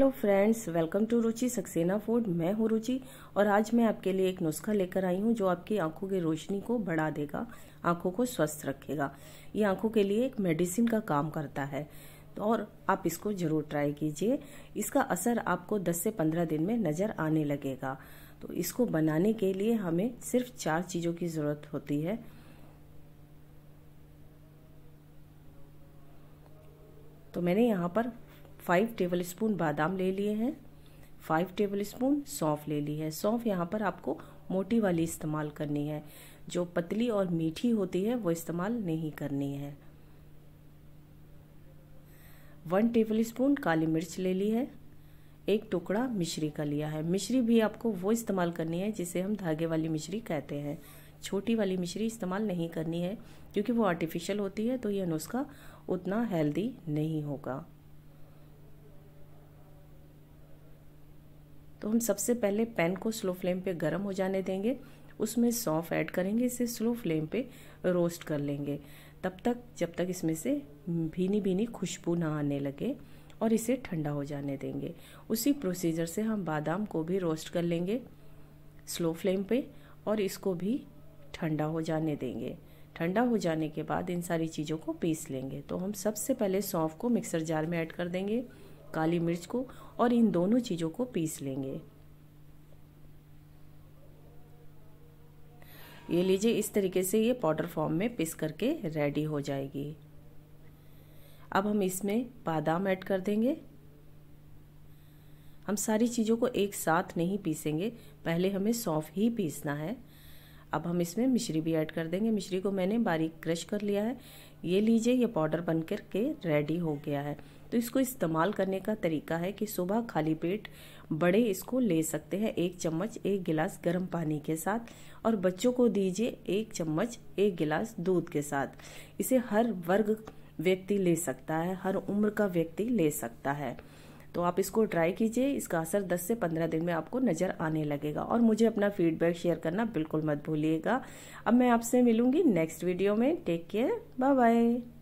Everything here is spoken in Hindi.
hello friends welcome to Ruchi Saxena food मैं हूँ रुचि और आज मैं आपके लिए एक नुस्खा लेकर आई हूँ जो आपकी आंखों की रोशनी को बढ़ा देगा आंखों को स्वस्थ रखेगा ये आंखों के लिए एक मेडिसिन का काम करता है तो और आप इसको जरूर ट्राई कीजिए इसका असर आपको 10 से 15 दिन में नज़र आने लगेगा तो इसको बनाने के लिए हमें सिर्फ चार चीज़ों की ज़रूरत होती है तो मैंने यहाँ पर फाइव टेबल स्पून बादाम ले लिए हैं फाइव टेबल स्पून सौंफ ले ली है सौंफ यहाँ पर आपको मोटी वाली इस्तेमाल करनी है जो पतली और मीठी होती है वो इस्तेमाल नहीं करनी है वन टेबल स्पून काली मिर्च ले ली है एक टुकड़ा मिश्री का लिया है मिश्री भी आपको वो इस्तेमाल करनी है जिसे हम धागे वाली मिश्री कहते हैं छोटी वाली मिश्री इस्तेमाल नहीं करनी है क्योंकि वो आर्टिफिशियल होती है तो यह नुस्खा उतना हेल्दी नहीं होगा तो हम सबसे पहले पैन को स्लो फ्लेम पे गर्म हो जाने देंगे उसमें सौंफ ऐड करेंगे इसे स्लो फ्लेम पे रोस्ट कर लेंगे तब तक जब तक इसमें से भीनी भीनी खुशबू ना आने लगे और इसे ठंडा हो जाने देंगे उसी प्रोसीजर से हम बादाम को भी रोस्ट कर लेंगे स्लो फ्लेम पे और इसको भी ठंडा हो जाने देंगे ठंडा हो जाने के बाद इन सारी चीज़ों को पीस लेंगे तो हम सबसे पहले सौंफ को मिक्सर जार में ऐड कर देंगे काली मिर्च को और इन दोनों चीज़ों को पीस लेंगे ये लीजिए इस तरीके से ये पाउडर फॉर्म में पिस करके रेडी हो जाएगी अब हम इसमें बादाम ऐड कर देंगे हम सारी चीज़ों को एक साथ नहीं पीसेंगे पहले हमें सौंफ ही पीसना है अब हम इसमें मिश्री भी ऐड कर देंगे मिश्री को मैंने बारीक क्रश कर लिया है ये लीजिए ये पाउडर बनकर के रेडी हो गया है तो इसको इस्तेमाल करने का तरीका है कि सुबह खाली पेट बड़े इसको ले सकते हैं एक चम्मच एक गिलास गर्म पानी के साथ और बच्चों को दीजिए एक चम्मच एक गिलास दूध के साथ इसे हर वर्ग व्यक्ति ले सकता है हर उम्र का व्यक्ति ले सकता है तो आप इसको ट्राई कीजिए इसका असर 10 से 15 दिन में आपको नज़र आने लगेगा और मुझे अपना फीडबैक शेयर करना बिल्कुल मत भूलिएगा अब मैं आपसे मिलूंगी नेक्स्ट वीडियो में टेक केयर बाय बाय